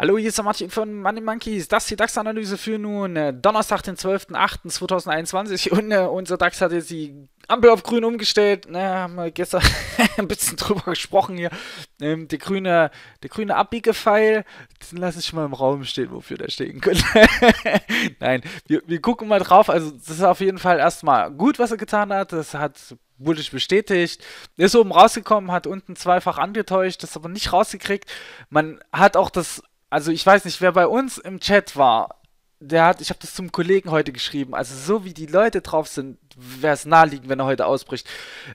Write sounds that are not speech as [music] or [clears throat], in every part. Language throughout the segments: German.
Hallo, hier ist der Martin von Money Monkeys. Das ist die DAX-Analyse für nun äh, Donnerstag, den 12.08.2021. [laughs] Und äh, unser DAX hat jetzt die Ampel auf grün umgestellt. Ne, haben wir gestern [laughs] ein bisschen drüber gesprochen hier. Ähm, der grüne, der grüne Abbiegepfeil, den lasse ich mal im Raum stehen, wofür der stehen könnte. [laughs] Nein, wir, wir gucken mal drauf. Also, das ist auf jeden Fall erstmal gut, was er getan hat. Das hat wurde ich bestätigt. Ist oben rausgekommen, hat unten zweifach angetäuscht, das aber nicht rausgekriegt. Man hat auch das also ich weiß nicht, wer bei uns im Chat war, der hat, ich habe das zum Kollegen heute geschrieben, also so wie die Leute drauf sind, wäre es naheliegend, wenn er heute ausbricht.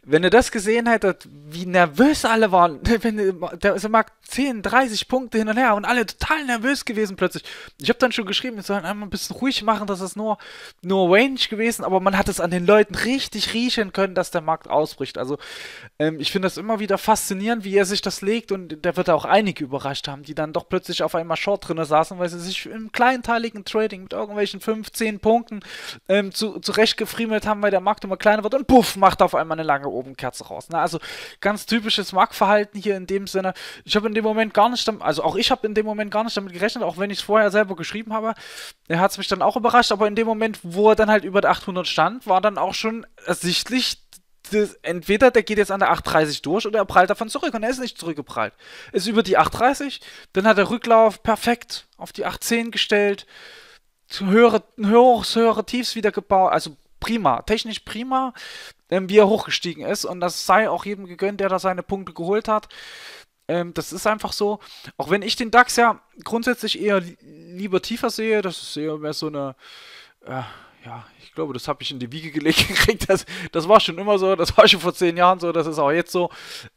Wenn ihr das gesehen hättet, wie nervös alle waren, [laughs] wenn der ist Markt 10, 30 Punkte hin und her und alle total nervös gewesen plötzlich. Ich habe dann schon geschrieben, wir sollen einmal ein bisschen ruhig machen, das ist nur, nur Range gewesen, aber man hat es an den Leuten richtig riechen können, dass der Markt ausbricht. Also ähm, ich finde das immer wieder faszinierend, wie er sich das legt und der wird auch einige überrascht haben, die dann doch plötzlich auf einmal Short drin saßen, weil sie sich im kleinteiligen Trading mit irgendwelchen 15 Punkten ähm, zu, zurechtgefriemelt haben, weil der Markt immer kleiner wird und puff, macht auf einmal eine lange Obenkerze raus. Ne? Also ganz typisches Marktverhalten hier in dem Sinne. Ich habe in dem Moment gar nicht, also auch ich habe in dem Moment gar nicht damit gerechnet, auch wenn ich es vorher selber geschrieben habe. Er hat es mich dann auch überrascht, aber in dem Moment, wo er dann halt über der 800 stand, war dann auch schon ersichtlich, das, entweder der geht jetzt an der 830 durch oder er prallt davon zurück und er ist nicht zurückgeprallt. Ist über die 830, dann hat der Rücklauf perfekt auf die 810 gestellt, höhere, höhere, höhere Tiefs wieder gebaut, also prima, technisch prima, ähm, wie er hochgestiegen ist. Und das sei auch jedem gegönnt, der da seine Punkte geholt hat. Ähm, das ist einfach so. Auch wenn ich den DAX ja grundsätzlich eher li lieber tiefer sehe, das ist eher mehr so eine. Äh, ja, ich glaube, das habe ich in die Wiege gelegt [laughs] gekriegt. Das, das war schon immer so, das war schon vor zehn Jahren so, das ist auch jetzt so.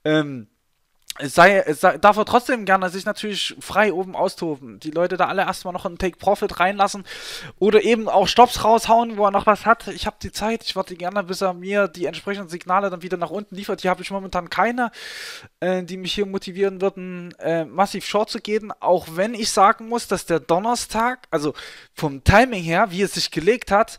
Ähm, es sei, sei, darf er trotzdem gerne sich natürlich frei oben austoben. Die Leute da alle erstmal noch einen Take Profit reinlassen oder eben auch Stops raushauen, wo er noch was hat. Ich habe die Zeit, ich warte gerne, bis er mir die entsprechenden Signale dann wieder nach unten liefert. Hier habe ich momentan keine, äh, die mich hier motivieren würden, äh, massiv Short zu gehen. Auch wenn ich sagen muss, dass der Donnerstag, also vom Timing her, wie es sich gelegt hat,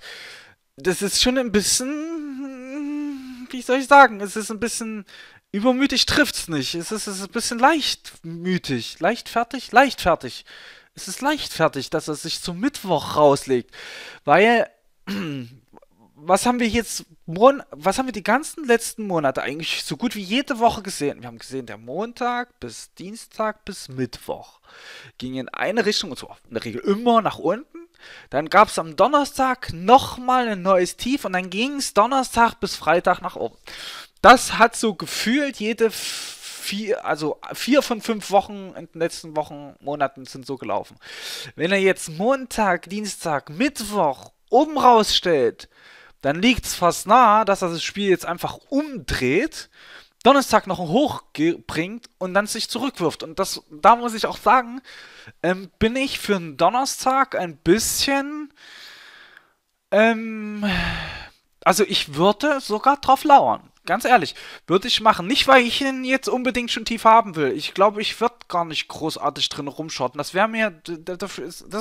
das ist schon ein bisschen, hm, wie soll ich sagen, es ist ein bisschen Übermütig trifft's nicht. Es ist, es ist ein bisschen leichtmütig. Leichtfertig? Leichtfertig. Es ist leichtfertig, dass er sich zum Mittwoch rauslegt. Weil, [clears throat] was haben wir jetzt, Mon was haben wir die ganzen letzten Monate eigentlich so gut wie jede Woche gesehen? Wir haben gesehen, der Montag bis Dienstag bis Mittwoch ging in eine Richtung und so in der Regel immer nach unten. Dann gab es am Donnerstag nochmal ein neues Tief und dann ging es Donnerstag bis Freitag nach oben das hat so gefühlt jede vier, also vier von fünf Wochen in den letzten Wochen, Monaten sind so gelaufen. Wenn er jetzt Montag, Dienstag, Mittwoch oben rausstellt, dann liegt es fast nahe, dass er das Spiel jetzt einfach umdreht, Donnerstag noch hochbringt und dann sich zurückwirft. Und das, da muss ich auch sagen, ähm, bin ich für einen Donnerstag ein bisschen. Ähm, also ich würde sogar drauf lauern. Ganz ehrlich, würde ich machen. Nicht, weil ich ihn jetzt unbedingt schon tief haben will. Ich glaube, ich würde gar nicht großartig drin rumschotten. Das wäre mir. Das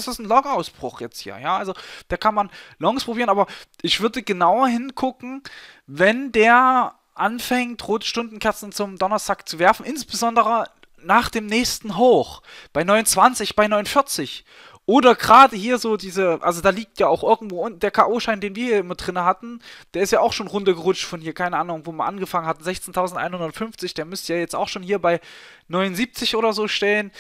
ist ein Long-Ausbruch jetzt hier. Ja, also da kann man Longs probieren, aber ich würde genauer hingucken, wenn der anfängt, rote Stundenkerzen zum Donnerstag zu werfen. Insbesondere nach dem nächsten Hoch. Bei 29, bei 49. Oder gerade hier so diese, also da liegt ja auch irgendwo und der K.O.-Schein, den wir hier immer drin hatten, der ist ja auch schon runtergerutscht von hier, keine Ahnung, wo wir angefangen hatten, 16.150, der müsste ja jetzt auch schon hier bei 79 oder so stehen.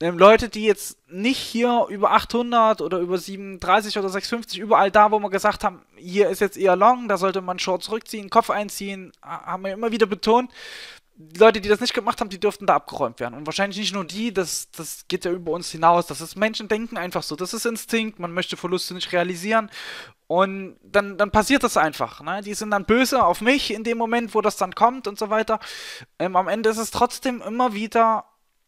Ähm, Leute, die jetzt nicht hier über 800 oder über 37 oder 650, überall da, wo wir gesagt haben, hier ist jetzt eher long, da sollte man Short zurückziehen, Kopf einziehen, haben wir immer wieder betont. Leute, die das nicht gemacht haben, die dürften da abgeräumt werden. Und wahrscheinlich nicht nur die, das, das geht ja über uns hinaus. Das ist, Menschen denken einfach so. Das ist Instinkt, man möchte Verluste nicht realisieren. Und dann, dann passiert das einfach. Ne? Die sind dann böse auf mich in dem Moment, wo das dann kommt und so weiter. Ähm, am Ende ist es trotzdem immer wieder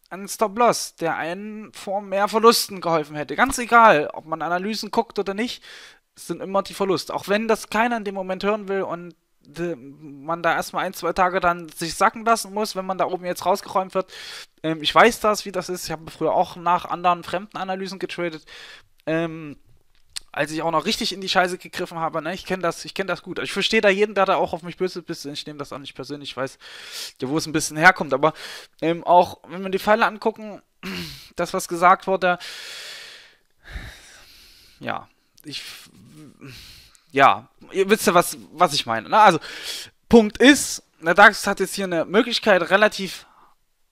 ein Stop-Loss, der einen vor mehr Verlusten geholfen hätte. Ganz egal, ob man Analysen guckt oder nicht, sind immer die Verluste. Auch wenn das keiner in dem Moment hören will und man da erstmal ein, zwei Tage dann sich sacken lassen muss, wenn man da oben jetzt rausgeräumt wird. Ähm, ich weiß das, wie das ist. Ich habe früher auch nach anderen fremden Analysen getradet. Ähm, als ich auch noch richtig in die Scheiße gegriffen habe, ne? ich kenne das, ich kenne das gut. Ich verstehe da jeden, der da auch auf mich böse ist. Ich nehme das auch nicht persönlich ich weiß, wo es ein bisschen herkommt. Aber ähm, auch, wenn wir die Pfeile angucken, [clears throat] das, was gesagt wurde, ja, ich, ja, ihr wisst ja, was, was ich meine. Ne? Also, Punkt ist, der Darks hat jetzt hier eine Möglichkeit, relativ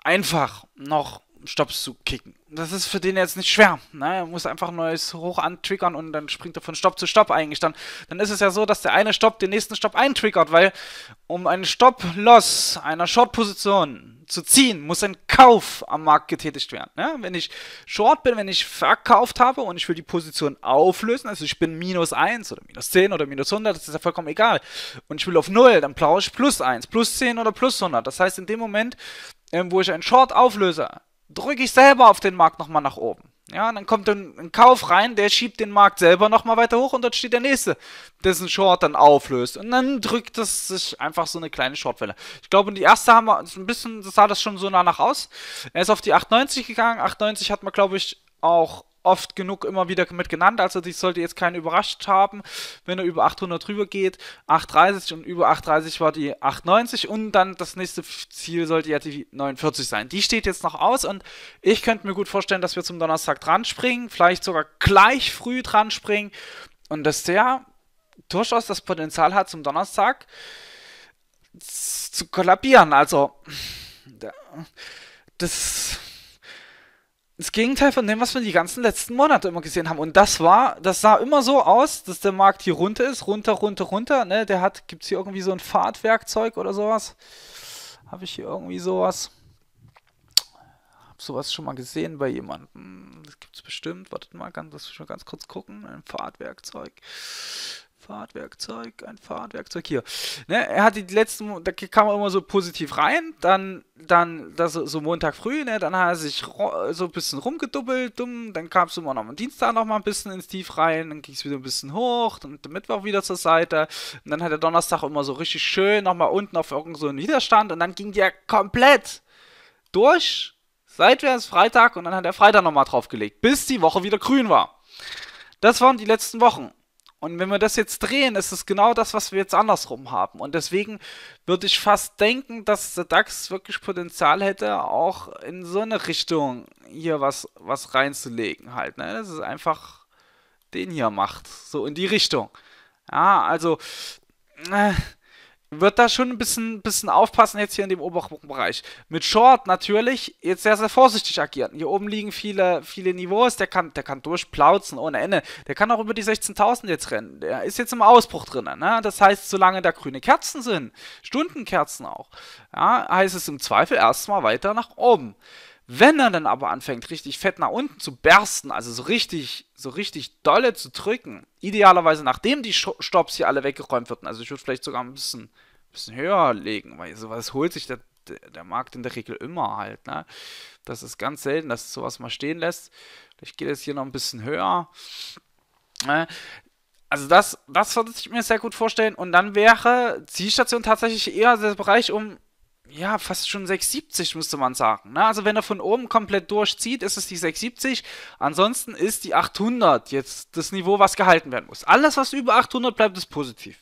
einfach noch Stops zu kicken. Das ist für den jetzt nicht schwer. Ne? Er muss einfach ein neues hoch antriggern und dann springt er von Stopp zu Stopp eigentlich. Dann, dann ist es ja so, dass der eine Stopp den nächsten Stopp eintriggert, weil um einen Stopp-Loss einer Short-Position zu ziehen, muss ein Kauf am Markt getätigt werden. Ja? Ne? Wenn ich short bin, wenn ich verkauft habe und ich will die Position auflösen, also ich bin minus 1 oder minus 10 oder minus 100, das ist ja vollkommen egal. Und ich will auf 0, dann plaue ich plus 1, plus 10 oder plus 100. Das heißt, in dem Moment, ähm, wo ich einen Short auflöse, drücke ich selber auf den Markt nochmal nach oben. Ja, dann kommt ein, ein, Kauf rein, der schiebt den Markt selber nochmal weiter hoch und dort steht der nächste, dessen Short dann auflöst. Und dann drückt es sich einfach so eine kleine Shortwelle. Ich glaube, in die erste haben wir ein bisschen, das sah das schon so nah nach aus. Er ist auf die 8,90 gegangen. 8,90 hat man, glaube ich, auch oft genug immer wieder mit genannt. Also dich sollte jetzt keinen überrascht haben, wenn er über 800 drüber geht. 830 und über 830 war die 890 und dann das nächste Ziel sollte ja die 49 sein. Die steht jetzt noch aus und ich könnte mir gut vorstellen, dass wir zum Donnerstag dran springen, vielleicht sogar gleich früh dran springen und dass der durchaus das Potenzial hat, zum Donnerstag zu kollabieren. Also, das das Gegenteil von dem, was wir die ganzen letzten Monate immer gesehen haben. Und das war, das sah immer so aus, dass der Markt hier runter ist, runter, runter, runter. Ne? Der hat, gibt es hier irgendwie so ein Fahrtwerkzeug oder sowas? Habe ich hier irgendwie sowas? Hab sowas schon mal gesehen bei jemandem. Das gibt es bestimmt. Wartet mal, kann das schon ganz kurz gucken. Ein Fahrtwerkzeug. Fahrtwerkzeug, ein Fahrtwerkzeug hier. Ne, er hatte die letzten, da kam er immer so positiv rein, dann, dann, das so Montag früh, ne, dann hat er sich so ein bisschen rumgedubbelt, dumm, dann kam es immer noch am Dienstag noch mal ein bisschen ins Tief rein, dann ging es wieder ein bisschen hoch, dann Mittwoch wieder zur Seite, und dann hat er Donnerstag immer so richtig schön nochmal unten auf irgendeinen so Widerstand und dann ging der komplett durch, seitwärts Freitag und dann hat er Freitag nochmal draufgelegt, bis die Woche wieder grün war. Das waren die letzten Wochen. Und wenn wir das jetzt drehen, ist es genau das, was wir jetzt andersrum haben. Und deswegen würde ich fast denken, dass der DAX wirklich Potenzial hätte, auch in so eine Richtung hier was, was reinzulegen halt. Ne? Dass es einfach den hier macht. So in die Richtung. Ja, also. Äh, wird da schon ein bisschen, bisschen aufpassen jetzt hier in dem oberen Bereich. Mit Short natürlich jetzt sehr, sehr vorsichtig agieren. Hier oben liegen viele, viele Niveaus, der kann, der kann durchplauzen ohne Ende. Der kann auch über die 16.000 jetzt rennen. Der ist jetzt im Ausbruch drinnen. Ne? Das heißt, solange da grüne Kerzen sind, Stundenkerzen auch, ja, heißt es im Zweifel erstmal weiter nach oben. Wenn er dann aber anfängt, richtig fett nach unten zu bersten, also so richtig, so richtig dolle zu drücken, idealerweise nachdem die Stops hier alle weggeräumt würden, also ich würde vielleicht sogar ein bisschen, bisschen höher legen, weil sowas holt sich der, der Markt in der Regel immer halt. Ne? Das ist ganz selten, dass sowas mal stehen lässt. Vielleicht geht es hier noch ein bisschen höher. Ne? Also das, das würde ich mir sehr gut vorstellen. Und dann wäre Zielstation tatsächlich eher der Bereich um ja, fast schon 670, müsste man sagen. Ne? Also wenn er von oben komplett durchzieht, ist es die 670. Ansonsten ist die 800 jetzt das Niveau, was gehalten werden muss. Alles, was über 800 bleibt, ist positiv.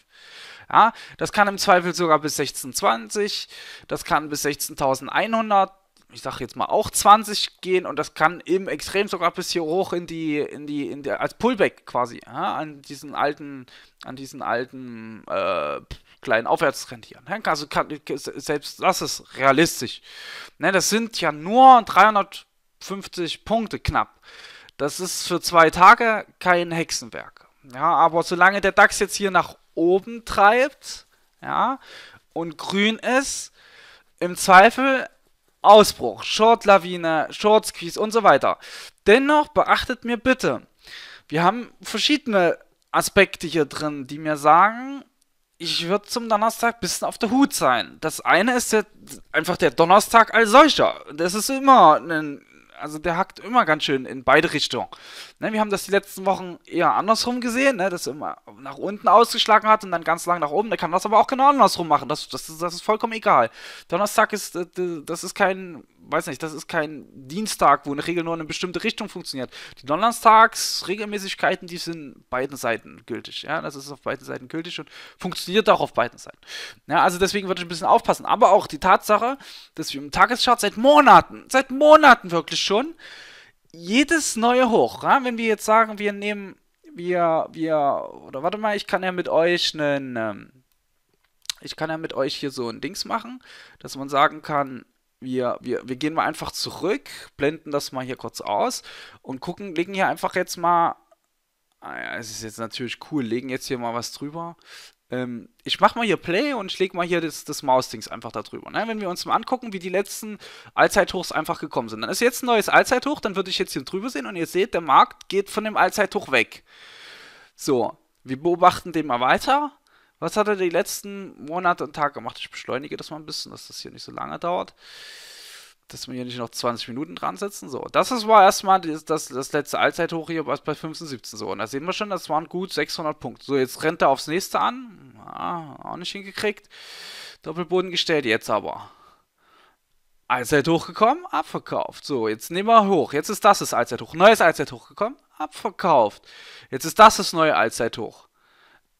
Ja, das kann im Zweifel sogar bis 1620, das kann bis 16.100, ich sage jetzt mal auch 20 gehen und das kann im Extrem sogar bis hier hoch in die, in die, in der, als Pullback quasi, ja, an diesen alten, an diesen alten, äh, kleinen Aufwärtstrend hier. Ne? Also kann, selbst das ist realistisch. Ne? Das sind ja nur 350 Punkte knapp. Das ist für zwei Tage kein Hexenwerk. Ja, aber solange der DAX jetzt hier nach oben treibt, ja, und grün ist, im Zweifel Ausbruch, Short-Lawine, Short-Squeeze und so weiter. Dennoch beachtet mir bitte, wir haben verschiedene Aspekte hier drin, die mir sagen, ich würde zum Donnerstag ein bisschen auf der Hut sein. Das eine ist der, einfach der Donnerstag als solcher. Das ist immer ein, also der hackt immer ganz schön in beide Richtungen. Ne, wir haben das die letzten Wochen eher andersrum gesehen, ne, dass er immer nach unten ausgeschlagen hat und dann ganz lang nach oben. Der kann das aber auch genau andersrum machen. Das, das, das ist vollkommen egal. Donnerstag ist, äh, das ist kein weiß nicht, das ist kein Dienstag, wo eine Regel nur in eine bestimmte Richtung funktioniert. Die Donnerstagsregelmäßigkeiten, die sind beiden Seiten gültig. Ja, das ist auf beiden Seiten gültig und funktioniert auch auf beiden Seiten. Ja, also deswegen würde ich ein bisschen aufpassen. Aber auch die Tatsache, dass wir im Tageschart seit Monaten, seit Monaten wirklich schon, jedes neue Hoch, ja? wenn wir jetzt sagen, wir nehmen, wir, wir, oder warte mal, ich kann ja mit euch einen, ähm, ich kann ja mit euch hier so ein Dings machen, dass man sagen kann, wir, wir, wir gehen mal einfach zurück, blenden das mal hier kurz aus und gucken, legen hier einfach jetzt mal, ah es ist jetzt natürlich cool, legen jetzt hier mal was drüber. Ähm, ich mache mal hier Play und ich lege mal hier das, das Maus-Dings einfach da drüber. Ne? Wenn wir uns mal angucken, wie die letzten Allzeithochs einfach gekommen sind, dann ist jetzt ein neues Allzeithoch, dann würde ich jetzt hier drüber sehen und ihr seht, der Markt geht von dem Allzeithoch weg. So, wir beobachten den mal weiter was hat er die letzten Monate und Tage gemacht? Ich beschleunige das mal ein bisschen, dass das hier nicht so lange dauert. Dass wir hier nicht noch 20 Minuten dran setzen. So, das war erstmal das, das, das letzte Allzeithoch hier bei 15, 17. So, und da sehen wir schon, das waren gut 600 Punkte. So, jetzt rennt er aufs nächste an. Ja, auch nicht hingekriegt. Doppelboden gestellt jetzt aber. Allzeithoch gekommen, abverkauft. So, jetzt nehmen wir hoch. Jetzt ist das das Allzeithoch. Neues Allzeithoch gekommen, abverkauft. Jetzt ist das das neue Allzeithoch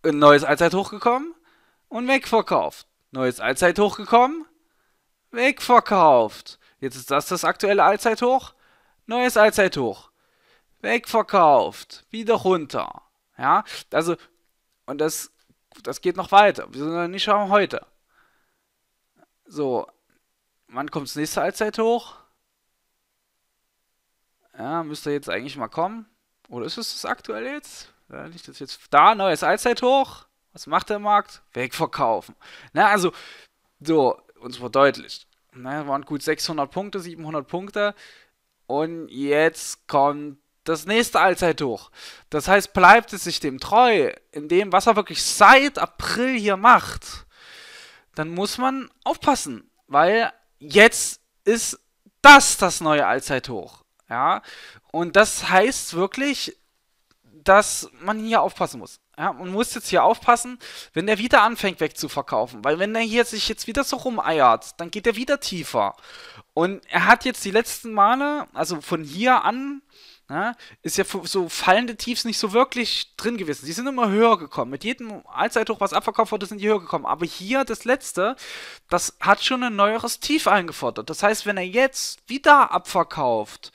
ein neues Allzeithoch gekommen und wegverkauft. Neues Allzeithoch gekommen, wegverkauft. Jetzt ist das das aktuelle Allzeithoch, neues Allzeithoch, wegverkauft, wieder runter. Ja, also, und das, das geht noch weiter. Wir sind noch nicht schauen heute. So, wann kommt das nächste Allzeithoch? Ja, müsste jetzt eigentlich mal kommen. Oder ist es das aktuelle jetzt? Ja, liegt das jetzt da, neues Allzeithoch? Was macht der Markt? Wegverkaufen. Na, also, so, uns verdeutlicht. Na, waren gut 600 Punkte, 700 Punkte. Und jetzt kommt das nächste Allzeithoch. Das heißt, bleibt es sich dem treu, in dem, was er wirklich seit April hier macht, dann muss man aufpassen, weil jetzt ist das das neue Allzeithoch. Ja, und das heißt wirklich, dass man hier aufpassen muss. Ja, man muss jetzt hier aufpassen, wenn der wieder anfängt wegzuverkaufen. Weil wenn er hier sich jetzt wieder so rumeiert, dann geht er wieder tiefer. Und er hat jetzt die letzten Male, also von hier an, ja, ne, ist ja so fallende Tiefs nicht so wirklich drin gewesen. Die sind immer höher gekommen. Mit jedem Allzeithoch, was abverkauft wurde, sind die höher gekommen. Aber hier das letzte, das hat schon ein neueres Tief eingefordert. Das heißt, wenn er jetzt wieder abverkauft,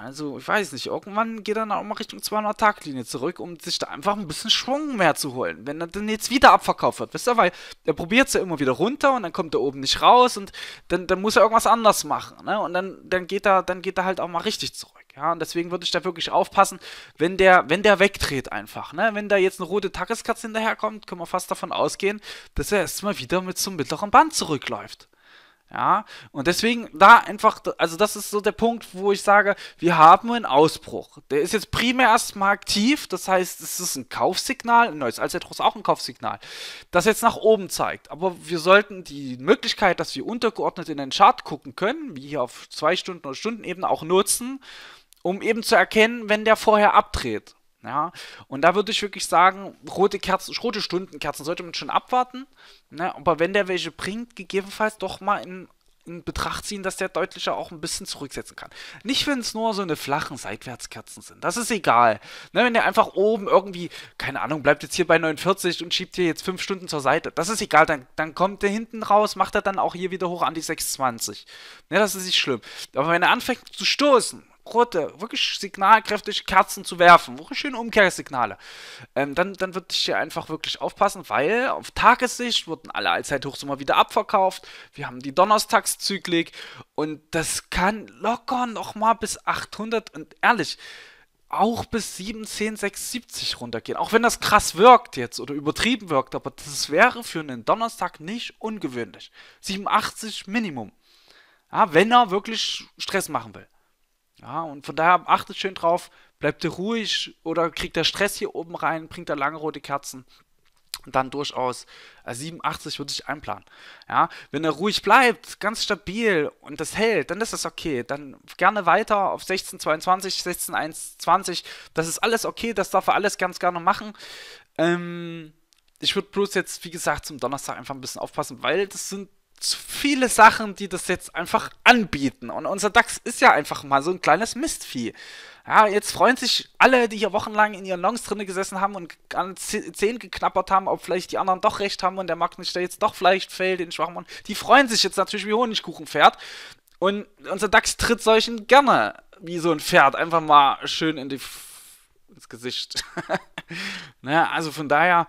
also, ich weiß nicht, irgendwann geht er dann auch mal Richtung 200-Tag-Linie zurück, um sich da einfach ein bisschen Schwung mehr zu holen, wenn er dann jetzt wieder abverkauft wird, wisst ihr, weil er probiert es ja immer wieder runter und dann kommt er oben nicht raus und dann, dann muss er irgendwas anders machen, ne, und dann, dann geht er, dann geht er halt auch mal richtig zurück, ja, und deswegen würde ich da wirklich aufpassen, wenn der, wenn der wegdreht einfach, ne, wenn da jetzt eine rote Tageskatze hinterherkommt, können wir fast davon ausgehen, dass er erstmal wieder mit zum mittleren Band zurückläuft. Ja, und deswegen da einfach, also das ist so der Punkt, wo ich sage, wir haben einen Ausbruch. Der ist jetzt primär erstmal aktiv, das heißt, es ist ein Kaufsignal, ein neues Allzeithoch ist auch ein Kaufsignal, das jetzt nach oben zeigt. Aber wir sollten die Möglichkeit, dass wir untergeordnet in den Chart gucken können, wie hier auf zwei Stunden oder Stunden eben auch nutzen, um eben zu erkennen, wenn der vorher abdreht. Ja, und da würde ich wirklich sagen, rote Kerzen, rote Stundenkerzen sollte man schon abwarten. Ne? Aber wenn der welche bringt, gegebenenfalls doch mal in, in Betracht ziehen, dass der deutlicher auch ein bisschen zurücksetzen kann. Nicht, wenn es nur so eine flachen Seitwärtskerzen sind. Das ist egal. Ne? Wenn der einfach oben irgendwie, keine Ahnung, bleibt jetzt hier bei 49 und schiebt hier jetzt 5 Stunden zur Seite. Das ist egal. Dann, dann kommt der hinten raus, macht er dann auch hier wieder hoch an die 620. Ne? Das ist nicht schlimm. Aber wenn er anfängt zu stoßen, rote, wirklich signalkräftige Kerzen zu werfen, wirklich schöne Umkehrsignale, ähm, dann, dann würde ich hier einfach wirklich aufpassen, weil auf Tagessicht wurden alle Allzeithochs immer wieder abverkauft. Wir haben die Donnerstagszyklik und das kann locker nochmal bis 800 und ehrlich, auch bis 7, 10, 6, 70 runtergehen. Auch wenn das krass wirkt jetzt oder übertrieben wirkt, aber das wäre für einen Donnerstag nicht ungewöhnlich. 87 Minimum. Ja, wenn er wirklich Stress machen will. Ja, und von daher achtet schön drauf, bleibt ihr ruhig oder kriegt der Stress hier oben rein, bringt er lange rote Kerzen und dann durchaus 87 äh, würde ich einplanen. Ja, wenn er ruhig bleibt, ganz stabil und das hält, dann ist das okay. Dann gerne weiter auf 1622, 16120. Das ist alles okay, das darf er alles ganz gerne machen. Ähm, ich würde bloß jetzt, wie gesagt, zum Donnerstag einfach ein bisschen aufpassen, weil das sind zu viele Sachen, die das jetzt einfach anbieten. Und unser DAX ist ja einfach mal so ein kleines Mistvieh. Ja, jetzt freuen sich alle, die hier wochenlang in ihren Longs drinne gesessen haben und an Zehen geknappert haben, ob vielleicht die anderen doch recht haben und der Markt nicht da jetzt doch vielleicht fällt, den Schwachmann. Die freuen sich jetzt natürlich wie Honigkuchenpferd. Und unser DAX tritt solchen gerne wie so ein Pferd einfach mal schön in die, ins Gesicht. [laughs] naja, ne, also von daher,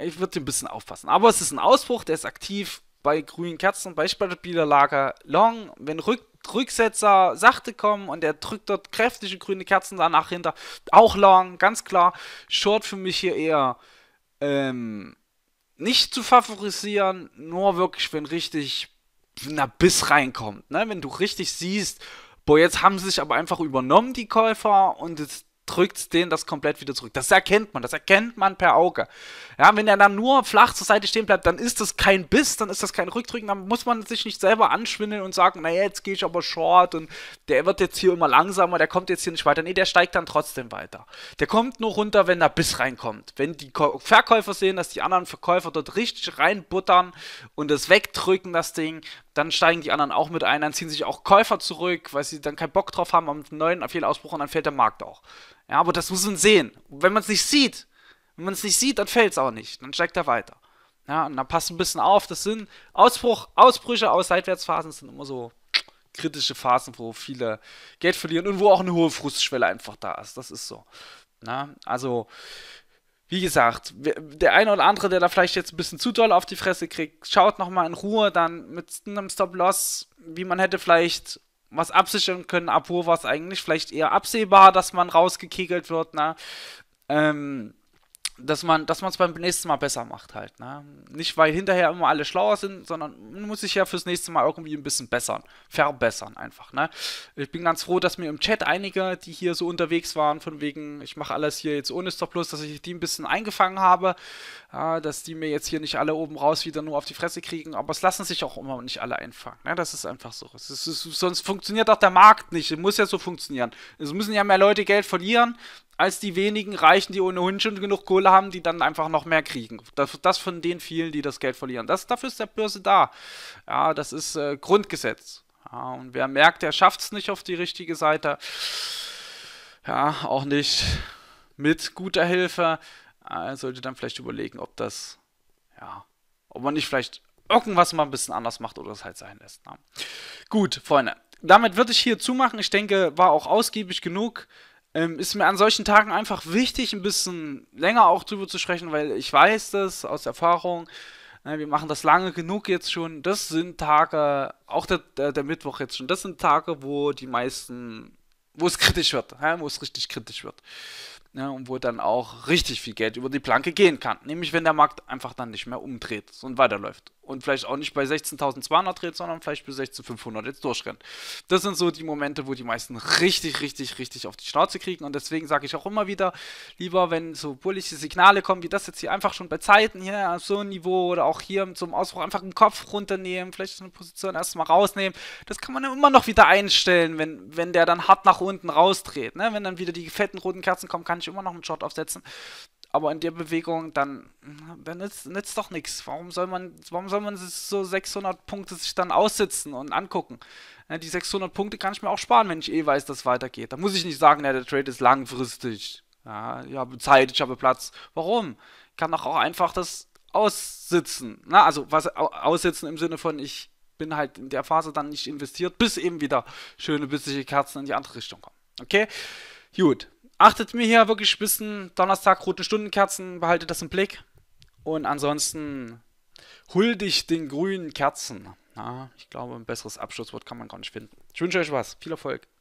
ich würde ein bisschen aufpassen. Aber es ist ein Ausbruch, der ist aktiv bei grünen Kerzen, bei Spielerlager Long. Wenn Rück Rücksetzer sachte kommen und er drückt dort kräftige grüne Kerzen danach hinter, auch Long, ganz klar. Short für mich hier eher ähm, nicht zu favorisieren, nur wirklich, wenn richtig ein Biss reinkommt. Ne? Wenn du richtig siehst, boah, jetzt haben sie sich aber einfach übernommen, die Käufer, und jetzt drückt den das komplett wieder zurück. Das erkennt man, das erkennt man per Auge. Ja, wenn er dann nur flach zur Seite stehen bleibt, dann ist das kein Biss, dann ist das kein Rückdrücken, dann muss man sich nicht selber anschwindeln und sagen, naja, jetzt gehe ich aber short und der wird jetzt hier immer langsamer, der kommt jetzt hier nicht weiter. Nee, der steigt dann trotzdem weiter. Der kommt nur runter, wenn da Biss reinkommt. Wenn die Verkäufer sehen, dass die anderen Verkäufer dort richtig reinbuttern und es wegdrücken, das Ding, dann steigen die anderen auch mit ein, dann ziehen sich auch Käufer zurück, weil sie dann keinen Bock drauf haben, am neuen auf jeden Ausbruch und dann fällt der Markt auch. Ja, aber das muss man sehen. wenn man es nicht sieht, wenn man es nicht sieht, dann fällt es auch nicht. Dann steigt er weiter. Ja, und dann passt ein bisschen auf. Das sind Ausbruch, Ausbrüche aus Seitwärtsphasen sind immer so kritische Phasen, wo viele Geld verlieren und wo auch eine hohe Frustschwelle einfach da ist. Das ist so. Na, also, wie gesagt, der eine oder andere, der da vielleicht jetzt ein bisschen zu doll auf die Fresse kriegt, schaut nochmal in Ruhe dann mit einem Stop-Loss, wie man hätte vielleicht was absichern können. Abur war es eigentlich vielleicht eher absehbar, dass man rausgekegelt wird. Ne? Ähm, dass man dass es beim nächsten Mal besser macht halt. Ne? Nicht, weil hinterher immer alle schlauer sind, sondern man muss sich ja fürs nächste Mal irgendwie ein bisschen bessern. Verbessern einfach. Ne? Ich bin ganz froh, dass mir im Chat einige, die hier so unterwegs waren, von wegen, ich mache alles hier jetzt ohne Stop Plus, dass ich die ein bisschen eingefangen habe, äh, dass die mir jetzt hier nicht alle oben raus wieder nur auf die Fresse kriegen. Aber es lassen sich auch immer nicht alle einfangen. Ne? Das ist einfach so. Ist, sonst funktioniert auch der Markt nicht. Es muss ja so funktionieren. Es müssen ja mehr Leute Geld verlieren, als die wenigen Reichen, die ohnehin schon genug Kohle Kohle haben, die dann einfach noch mehr kriegen. Das, das von den vielen, die das Geld verlieren. Das, dafür ist der Börse da. Ja, das ist äh, Grundgesetz. Ja, und wer merkt, der schafft es nicht auf die richtige Seite, ja, auch nicht mit guter Hilfe, äh, sollte dann vielleicht überlegen, ob das, ja, ob man nicht vielleicht irgendwas mal ein bisschen anders macht oder es halt sein lässt. Na. Ne? Gut, Freunde, damit würde ich hier zumachen. Ich denke, war auch ausgiebig genug ähm, ist mir an solchen Tagen einfach wichtig, ein bisschen länger auch drüber zu sprechen, weil ich weiß das aus Erfahrung. Ne, wir machen das lange genug jetzt schon. Das sind Tage, auch der, der, der Mittwoch jetzt schon, das sind Tage, wo die meisten, wo es [laughs] kritisch wird, wo es richtig kritisch wird ne, und wo dann auch richtig viel Geld über die Planke gehen kann. Nämlich, wenn der Markt einfach dann nicht mehr umdreht und weiterläuft. Und vielleicht auch nicht bei 16.200 dreht, sondern vielleicht bis 16.500 jetzt durchrennt. Das sind so die Momente, wo die meisten richtig, richtig, richtig auf die Schnauze kriegen. Und deswegen sage ich auch immer wieder, lieber, wenn so bullische Signale kommen, wie das jetzt hier einfach schon bei Zeiten hier auf so einem Niveau oder auch hier zum Ausbruch einfach den Kopf runternehmen, vielleicht so eine Position erstmal rausnehmen. Das kann man ja immer noch wieder einstellen, wenn, wenn der dann hart nach unten rausdreht. Ne? Wenn dann wieder die fetten roten Kerzen kommen, kann ich wahrscheinlich immer noch einen Shot aufsetzen. Aber in der Bewegung, dann, hm, dann nützt, nützt doch nichts. Warum soll man, warum soll man so 600 Punkte sich dann aussitzen und angucken? Ne, die 600 Punkte kann ich mir auch sparen, wenn ich eh weiß, dass es weitergeht. Da muss ich nicht sagen, ja, der Trade ist langfristig. Ja, ich habe Zeit, ich habe Platz. Warum? Ich kann doch auch einfach das aussitzen. Na, also was aussitzen im Sinne von, ich bin halt in der Phase dann nicht investiert, bis eben wieder schöne, bissige Kerzen in die andere Richtung kommen. Okay? Gut achtet mir hier wirklich ein bisschen. Donnerstag, rote Stundenkerzen, behaltet das im Blick. Und ansonsten huldig den grünen Kerzen. Na, ich glaube, ein besseres Abschlusswort kann man gar nicht finden. Ich wünsche euch was. Viel Erfolg.